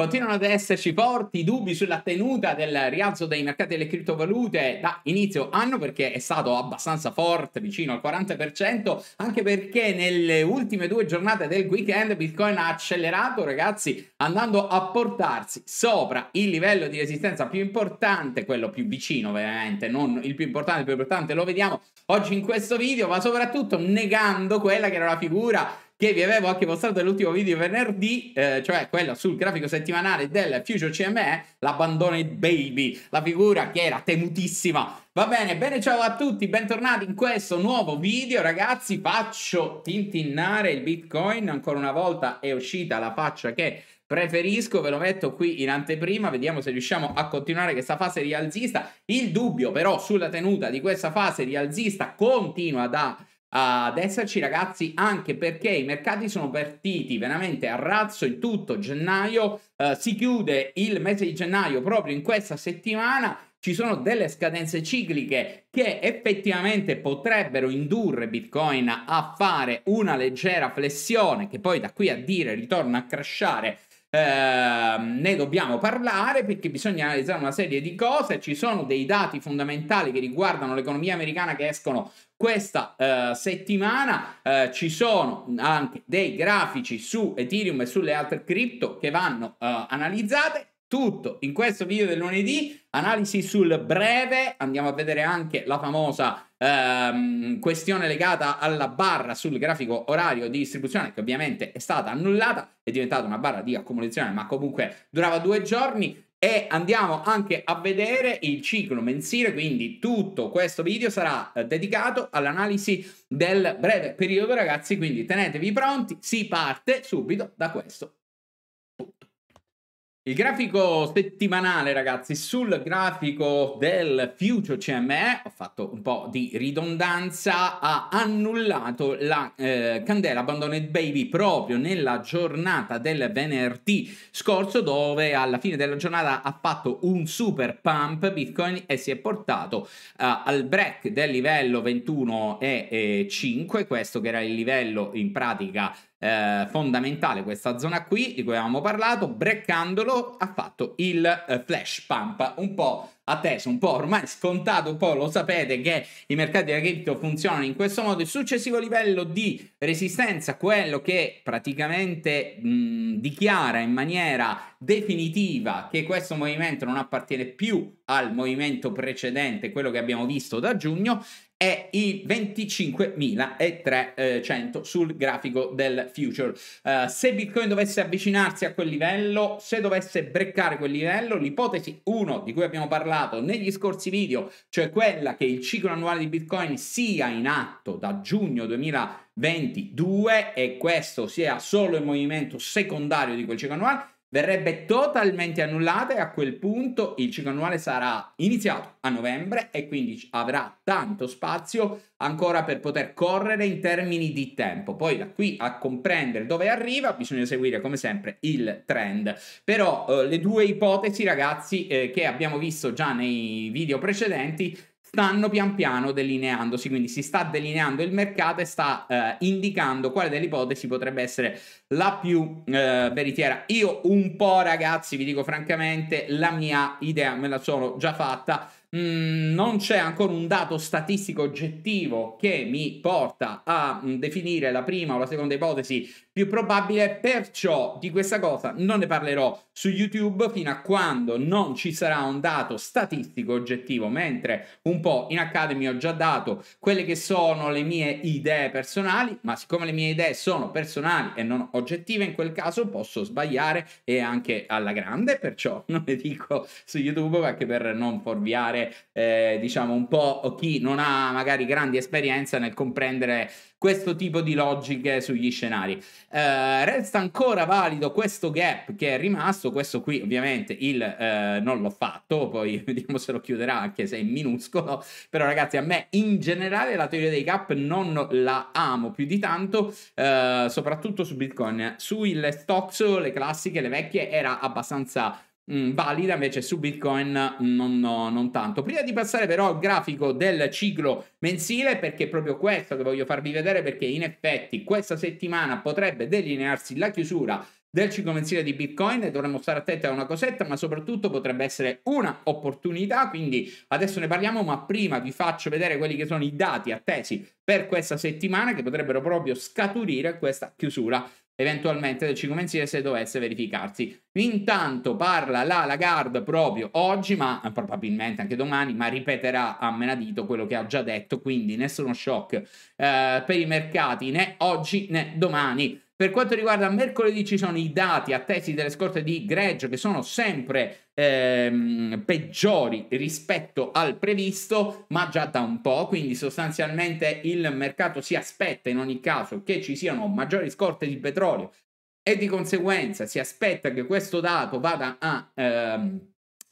Continuano ad esserci forti dubbi sulla tenuta del rialzo dei mercati delle criptovalute da inizio anno perché è stato abbastanza forte, vicino al 40%, anche perché nelle ultime due giornate del weekend Bitcoin ha accelerato, ragazzi, andando a portarsi sopra il livello di resistenza più importante, quello più vicino veramente, non il più importante, il più importante lo vediamo oggi in questo video, ma soprattutto negando quella che era la figura che vi avevo anche mostrato nell'ultimo video venerdì, eh, cioè quello sul grafico settimanale del Future CME, l'abbandono l'Abandoned Baby, la figura che era temutissima. Va bene, bene, ciao a tutti, bentornati in questo nuovo video, ragazzi. Faccio tintinnare il Bitcoin, ancora una volta è uscita la faccia che preferisco, ve lo metto qui in anteprima, vediamo se riusciamo a continuare questa fase rialzista. Il dubbio però sulla tenuta di questa fase rialzista continua da ad esserci ragazzi anche perché i mercati sono partiti veramente a razzo in tutto gennaio eh, si chiude il mese di gennaio proprio in questa settimana ci sono delle scadenze cicliche che effettivamente potrebbero indurre Bitcoin a fare una leggera flessione che poi da qui a dire ritorna a crashare Ehm, ne dobbiamo parlare perché bisogna analizzare una serie di cose. Ci sono dei dati fondamentali che riguardano l'economia americana che escono questa eh, settimana. Eh, ci sono anche dei grafici su Ethereum e sulle altre cripto che vanno eh, analizzate tutto in questo video del lunedì, analisi sul breve, andiamo a vedere anche la famosa ehm, questione legata alla barra sul grafico orario di distribuzione che ovviamente è stata annullata, è diventata una barra di accumulazione ma comunque durava due giorni e andiamo anche a vedere il ciclo mensile, quindi tutto questo video sarà eh, dedicato all'analisi del breve periodo ragazzi, quindi tenetevi pronti, si parte subito da questo il grafico settimanale, ragazzi, sul grafico del Future CME, ho fatto un po' di ridondanza, ha annullato la eh, candela Abandoned Baby proprio nella giornata del venerdì scorso, dove alla fine della giornata ha fatto un super pump Bitcoin e si è portato eh, al break del livello 21,5, eh, questo che era il livello in pratica eh, fondamentale questa zona qui di cui avevamo parlato, breccandolo ha fatto il eh, flash pump un po' atteso, un po' ormai scontato, un po' lo sapete che i mercati della cripto funzionano in questo modo, il successivo livello di resistenza, quello che praticamente mh, dichiara in maniera definitiva che questo movimento non appartiene più al movimento precedente, quello che abbiamo visto da giugno, e i 25.300 sul grafico del future. Uh, se Bitcoin dovesse avvicinarsi a quel livello, se dovesse breccare quel livello, l'ipotesi 1 di cui abbiamo parlato negli scorsi video, cioè quella che il ciclo annuale di Bitcoin sia in atto da giugno 2022 e questo sia solo il movimento secondario di quel ciclo annuale, verrebbe totalmente annullata e a quel punto il ciclo annuale sarà iniziato a novembre e quindi avrà tanto spazio ancora per poter correre in termini di tempo. Poi da qui a comprendere dove arriva bisogna seguire come sempre il trend. Però eh, le due ipotesi ragazzi eh, che abbiamo visto già nei video precedenti stanno pian piano delineandosi, quindi si sta delineando il mercato e sta eh, indicando quale delle ipotesi potrebbe essere la più eh, veritiera. Io un po' ragazzi, vi dico francamente, la mia idea me la sono già fatta Mm, non c'è ancora un dato statistico oggettivo che mi porta a mm, definire la prima o la seconda ipotesi più probabile, perciò di questa cosa non ne parlerò su YouTube fino a quando non ci sarà un dato statistico oggettivo, mentre un po' in Academy ho già dato quelle che sono le mie idee personali, ma siccome le mie idee sono personali e non oggettive, in quel caso posso sbagliare e anche alla grande, perciò non le dico su YouTube anche per non forviare aiutare eh, diciamo un po' chi non ha magari grandi esperienze nel comprendere questo tipo di logiche sugli scenari. Eh, resta ancora valido questo gap che è rimasto, questo qui ovviamente il eh, non l'ho fatto, poi vediamo se lo chiuderà anche se è minuscolo, però ragazzi a me in generale la teoria dei gap non la amo più di tanto, eh, soprattutto su Bitcoin, sulle stocks, le classiche, le vecchie era abbastanza Mm, valida, invece su Bitcoin non, no, non tanto. Prima di passare però al grafico del ciclo mensile, perché è proprio questo che voglio farvi vedere, perché in effetti questa settimana potrebbe delinearsi la chiusura del ciclo mensile di Bitcoin e dovremmo stare attenti a una cosetta, ma soprattutto potrebbe essere un'opportunità, quindi adesso ne parliamo, ma prima vi faccio vedere quelli che sono i dati attesi per questa settimana che potrebbero proprio scaturire questa chiusura eventualmente del ciclo mensile se dovesse verificarsi. Intanto parla la Lagarde proprio oggi, ma probabilmente anche domani, ma ripeterà a menadito quello che ha già detto, quindi nessuno shock eh, per i mercati né oggi né domani. Per quanto riguarda mercoledì ci sono i dati attesi delle scorte di greggio che sono sempre ehm, peggiori rispetto al previsto, ma già da un po', quindi sostanzialmente il mercato si aspetta in ogni caso che ci siano maggiori scorte di petrolio e di conseguenza si aspetta che questo dato vada a ehm,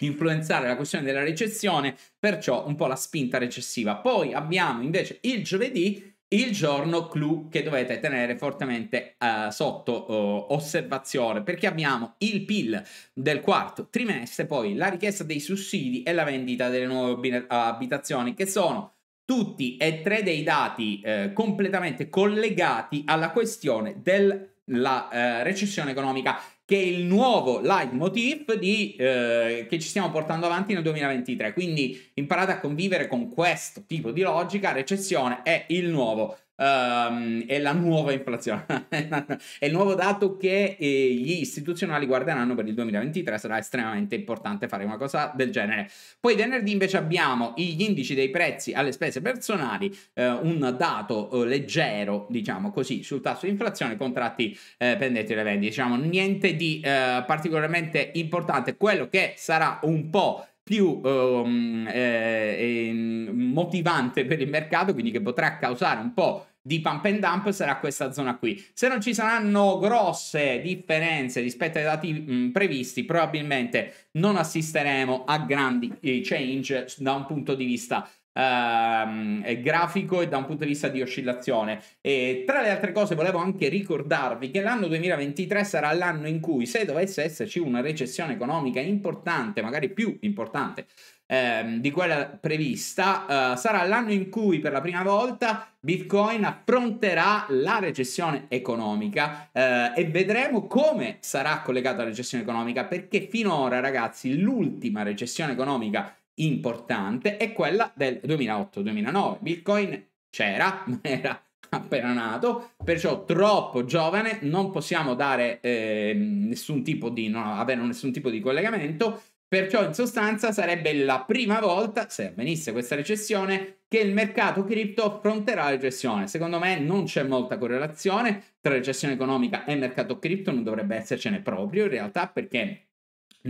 influenzare la questione della recessione, perciò un po' la spinta recessiva. Poi abbiamo invece il giovedì il giorno clou che dovete tenere fortemente uh, sotto uh, osservazione perché abbiamo il PIL del quarto trimestre, poi la richiesta dei sussidi e la vendita delle nuove abitazioni che sono tutti e tre dei dati uh, completamente collegati alla questione della eh, recessione economica che è il nuovo leitmotiv di, eh, che ci stiamo portando avanti nel 2023. Quindi imparate a convivere con questo tipo di logica, recessione è il nuovo Um, è la nuova inflazione, è il nuovo dato che eh, gli istituzionali guarderanno per il 2023, sarà estremamente importante fare una cosa del genere. Poi venerdì invece abbiamo gli indici dei prezzi alle spese personali, eh, un dato eh, leggero, diciamo così, sul tasso di inflazione, contratti eh, pendenti e vendite, diciamo niente di eh, particolarmente importante, quello che sarà un po' più um, eh, motivante per il mercato, quindi che potrà causare un po' di pump and dump sarà questa zona qui. Se non ci saranno grosse differenze rispetto ai dati mh, previsti, probabilmente non assisteremo a grandi eh, change da un punto di vista ehm, grafico e da un punto di vista di oscillazione. E tra le altre cose volevo anche ricordarvi che l'anno 2023 sarà l'anno in cui se dovesse esserci una recessione economica importante, magari più importante ehm, di quella prevista, eh, sarà l'anno in cui per la prima volta Bitcoin affronterà la recessione economica eh, e vedremo come sarà collegata la recessione economica perché finora ragazzi l'ultima recessione economica importante è quella del 2008-2009. Bitcoin c'era, ma era appena nato, perciò troppo giovane, non possiamo dare eh, nessun tipo di, non avere nessun tipo di collegamento, perciò in sostanza sarebbe la prima volta, se avvenisse questa recessione, che il mercato cripto affronterà la recessione. Secondo me non c'è molta correlazione tra recessione economica e mercato cripto, non dovrebbe essercene proprio in realtà perché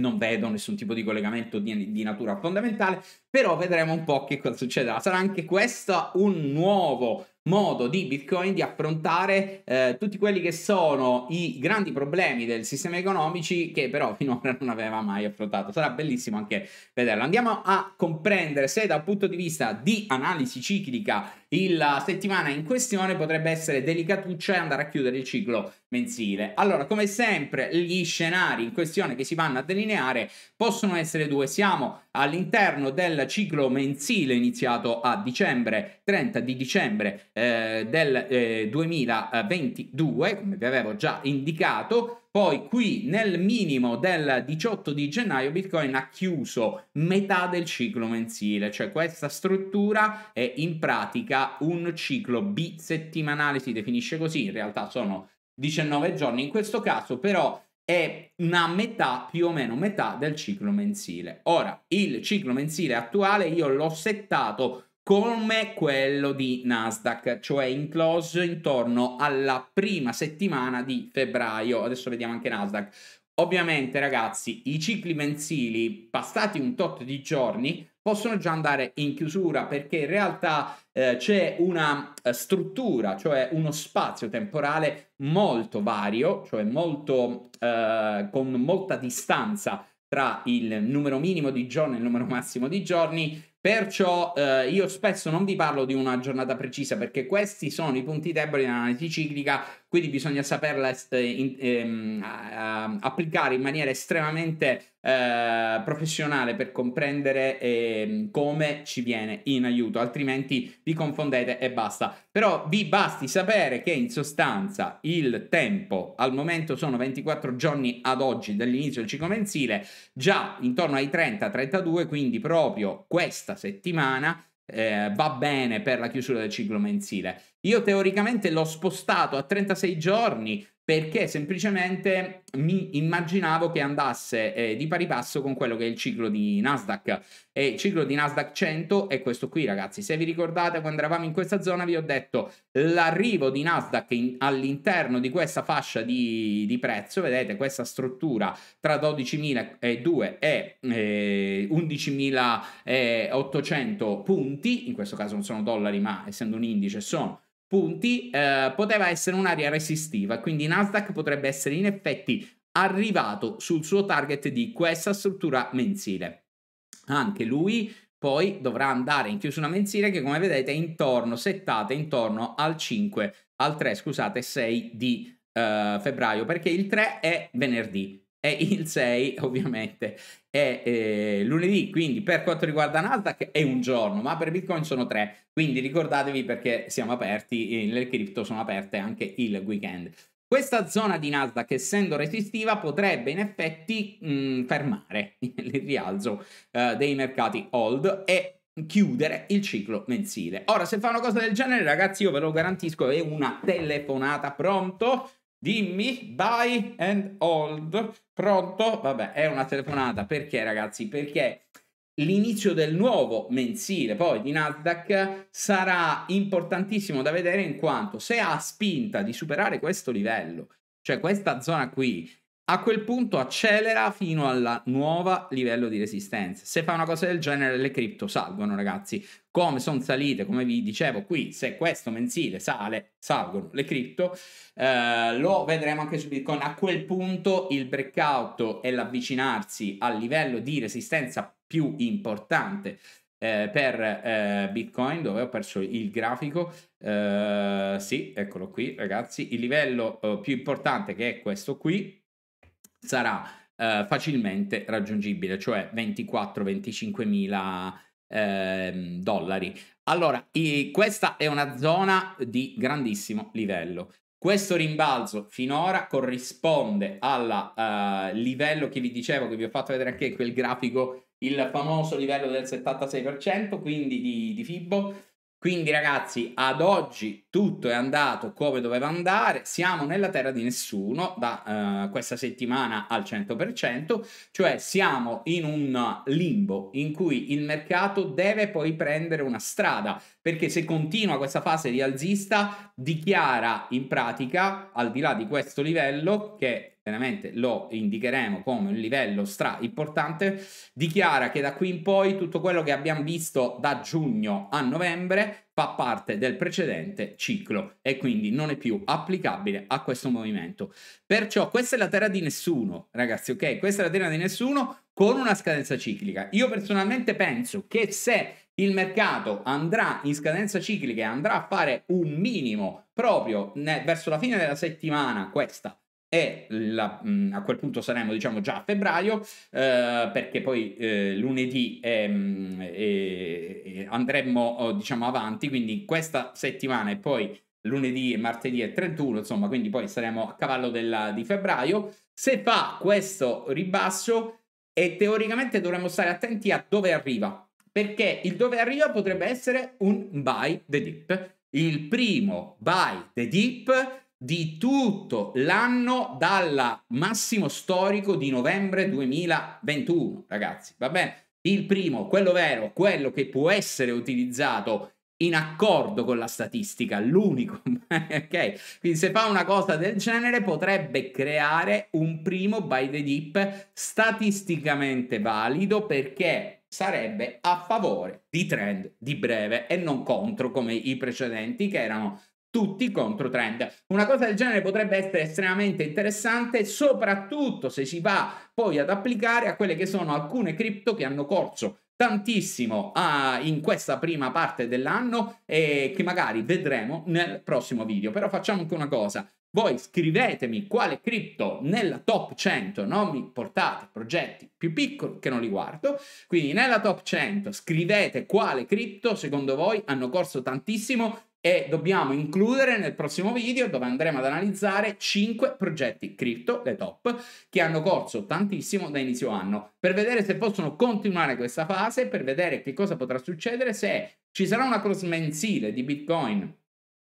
non vedo nessun tipo di collegamento di, di, natura fondamentale, però vedremo un po' che cosa succederà. Sarà anche questo un nuovo modo di Bitcoin di affrontare eh, tutti quelli che sono i grandi problemi del sistema economici che però finora non aveva mai affrontato. Sarà bellissimo anche vederlo. Andiamo a comprendere se dal punto di vista di analisi ciclica la settimana in questione potrebbe essere delicatuccia e andare a chiudere il ciclo mensile. Allora, come sempre, gli scenari in questione che si vanno a delineare possono essere due. Siamo all'interno del ciclo mensile iniziato a dicembre, 30 di dicembre eh, del eh, 2022, come vi avevo già indicato, poi qui nel minimo del 18 di gennaio Bitcoin ha chiuso metà del ciclo mensile, cioè questa struttura è in pratica un ciclo bisettimanale, si definisce così, in realtà sono 19 giorni in questo caso, però è una metà, più o meno metà del ciclo mensile. Ora, il ciclo mensile attuale io l'ho settato come quello di Nasdaq, cioè in close intorno alla prima settimana di febbraio. Adesso vediamo anche Nasdaq. Ovviamente, ragazzi, i cicli mensili passati un tot di giorni possono già andare in chiusura perché in realtà eh, c'è una eh, struttura, cioè uno spazio temporale molto vario, cioè molto eh, con molta distanza tra il numero minimo di giorni e il numero massimo di giorni, Perciò eh, io spesso non vi parlo di una giornata precisa perché questi sono i punti deboli dell'analisi ciclica, quindi bisogna saperla est- eh, in, ehm, a- a- applicare in maniera estremamente eh, professionale per comprendere ehm, come ci viene in aiuto, altrimenti vi confondete e basta. Però vi basti sapere che in sostanza il tempo al momento sono 24 giorni ad oggi dall'inizio del ciclo mensile, già intorno ai 30-32, quindi proprio questa settimana, eh, va bene per la chiusura del ciclo mensile. Io teoricamente l'ho spostato a 36 giorni perché semplicemente mi immaginavo che andasse eh, di pari passo con quello che è il ciclo di Nasdaq e il ciclo di Nasdaq 100 è questo qui ragazzi se vi ricordate quando eravamo in questa zona vi ho detto l'arrivo di Nasdaq in, all'interno di questa fascia di, di, prezzo vedete questa struttura tra 12.002 e eh, 11.800 punti in questo caso non sono dollari ma essendo un indice sono punti eh, poteva essere un'area resistiva, quindi Nasdaq potrebbe essere in effetti arrivato sul suo target di questa struttura mensile. Anche lui poi dovrà andare in chiusura mensile che come vedete è intorno, settata intorno al 5, al 3, scusate, 6 di eh, febbraio, perché il 3 è venerdì e il 6 ovviamente è eh, lunedì, quindi per quanto riguarda Nasdaq è un giorno, ma per Bitcoin sono tre, quindi ricordatevi perché siamo aperti, eh, le cripto sono aperte anche il weekend. Questa zona di Nasdaq, essendo resistiva, potrebbe in effetti mh, mm, fermare il rialzo eh, dei mercati old e chiudere il ciclo mensile. Ora, se fa una cosa del genere, ragazzi, io ve lo garantisco, è una telefonata pronto Dimmi, buy and hold. Pronto? Vabbè, è una telefonata. Perché, ragazzi? Perché l'inizio del nuovo mensile poi di Nasdaq sarà importantissimo da vedere in quanto se ha spinta di superare questo livello, cioè questa zona qui, a quel punto accelera fino al nuovo livello di resistenza. Se fa una cosa del genere, le cripto salgono, ragazzi. Come sono salite, come vi dicevo qui, se questo mensile sale, salgono le cripto. Eh, lo vedremo anche su Bitcoin. A quel punto il breakout e l'avvicinarsi al livello di resistenza più importante eh, per eh, Bitcoin, dove ho perso il grafico, eh, sì, eccolo qui, ragazzi. Il livello eh, più importante che è questo qui sarà eh, facilmente raggiungibile, cioè 24-25 mila eh, dollari. Allora, i, questa è una zona di grandissimo livello. Questo rimbalzo finora corrisponde al uh, livello che vi dicevo, che vi ho fatto vedere anche quel grafico, il famoso livello del 76%, quindi di, di Fibbo, quindi ragazzi, ad oggi tutto è andato come doveva andare, siamo nella terra di nessuno da eh, questa settimana al 100%, cioè siamo in un limbo in cui il mercato deve poi prendere una strada, perché se continua questa fase rialzista dichiara in pratica, al di là di questo livello, che veramente lo indicheremo come un livello stra importante, dichiara che da qui in poi tutto quello che abbiamo visto da giugno a novembre fa parte del precedente ciclo e quindi non è più applicabile a questo movimento. Perciò questa è la terra di nessuno, ragazzi, ok? Questa è la terra di nessuno con una scadenza ciclica. Io personalmente penso che se il mercato andrà in scadenza ciclica e andrà a fare un minimo proprio verso la fine della settimana, questa e la, mm, a quel punto saremo diciamo già a febbraio eh, perché poi eh, lunedì eh, andremo oh, diciamo avanti quindi questa settimana e poi lunedì e martedì e 31 insomma quindi poi saremo a cavallo della, di febbraio se fa questo ribasso e teoricamente dovremmo stare attenti a dove arriva perché il dove arriva potrebbe essere un buy the dip, il primo buy the dip di tutto l'anno dal massimo storico di novembre 2021, ragazzi, va bene? Il primo, quello vero, quello che può essere utilizzato in accordo con la statistica, l'unico, ok? Quindi se fa una cosa del genere potrebbe creare un primo by the dip statisticamente valido perché sarebbe a favore di trend di breve e non contro come i precedenti che erano tutti contro trend. Una cosa del genere potrebbe essere estremamente interessante, soprattutto se si va poi ad applicare a quelle che sono alcune cripto che hanno corso tantissimo ah, in questa prima parte dell'anno e che magari vedremo nel prossimo video. Però facciamo anche una cosa, voi scrivetemi quale cripto nella top 100, non mi portate progetti più piccoli che non li guardo, quindi nella top 100 scrivete quale cripto secondo voi hanno corso tantissimo e dobbiamo includere nel prossimo video dove andremo ad analizzare 5 progetti cripto, le top, che hanno corso tantissimo da inizio anno, per vedere se possono continuare questa fase, per vedere che cosa potrà succedere se ci sarà una cross mensile di Bitcoin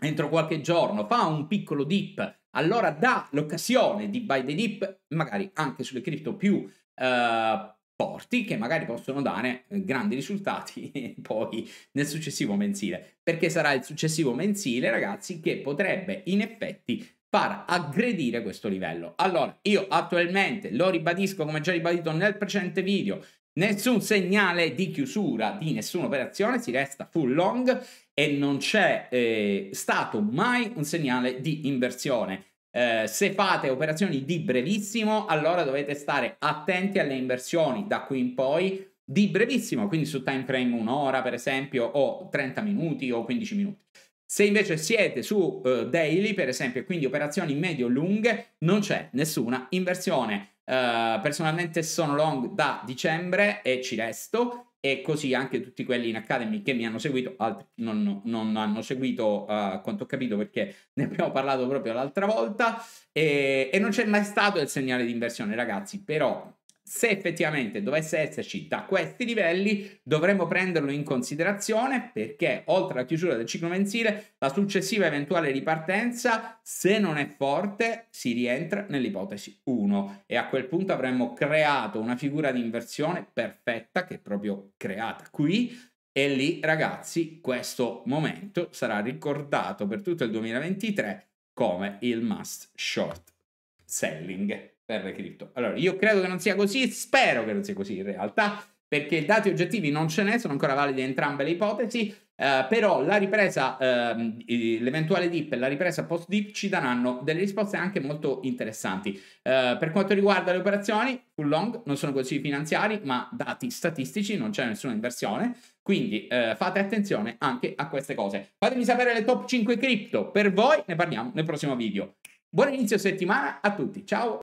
entro qualche giorno, fa un piccolo dip, allora dà l'occasione di buy the dip magari anche sulle cripto più eh, forti che magari possono dare eh, grandi risultati poi nel successivo mensile, perché sarà il successivo mensile, ragazzi, che potrebbe in effetti far aggredire questo livello. Allora, io attualmente lo ribadisco come già ribadito nel precedente video, Nessun segnale di chiusura di nessuna operazione, si resta full long e non c'è eh, stato mai un segnale di inversione. Eh, se fate operazioni di brevissimo, allora dovete stare attenti alle inversioni da qui in poi di brevissimo, quindi su time frame un'ora per esempio o 30 minuti o 15 minuti. Se invece siete su uh, daily, per esempio, quindi operazioni medio-lunghe, non c'è nessuna inversione. Eh, personalmente sono long da dicembre e ci resto e così anche tutti quelli in Academy che mi hanno seguito, altri non, non hanno seguito uh, quanto ho capito perché ne abbiamo parlato proprio l'altra volta e, e non c'è mai stato il segnale di inversione ragazzi, però se effettivamente dovesse esserci da questi livelli, dovremmo prenderlo in considerazione perché oltre alla chiusura del ciclo mensile, la successiva eventuale ripartenza, se non è forte, si rientra nell'ipotesi 1 e a quel punto avremmo creato una figura di inversione perfetta che è proprio creata qui e lì ragazzi questo momento sarà ricordato per tutto il 2023 come il must short selling per le cripto. Allora, io credo che non sia così, spero che non sia così in realtà, perché dati oggettivi non ce ne sono ancora validi entrambe le ipotesi, eh, però la ripresa, eh, l'eventuale dip e la ripresa post dip ci daranno delle risposte anche molto interessanti. Eh, per quanto riguarda le operazioni, full long non sono così finanziari, ma dati statistici, non c'è nessuna inversione, quindi eh, fate attenzione anche a queste cose. Fatemi sapere le top 5 cripto per voi, ne parliamo nel prossimo video. Buon inizio settimana a tutti, ciao!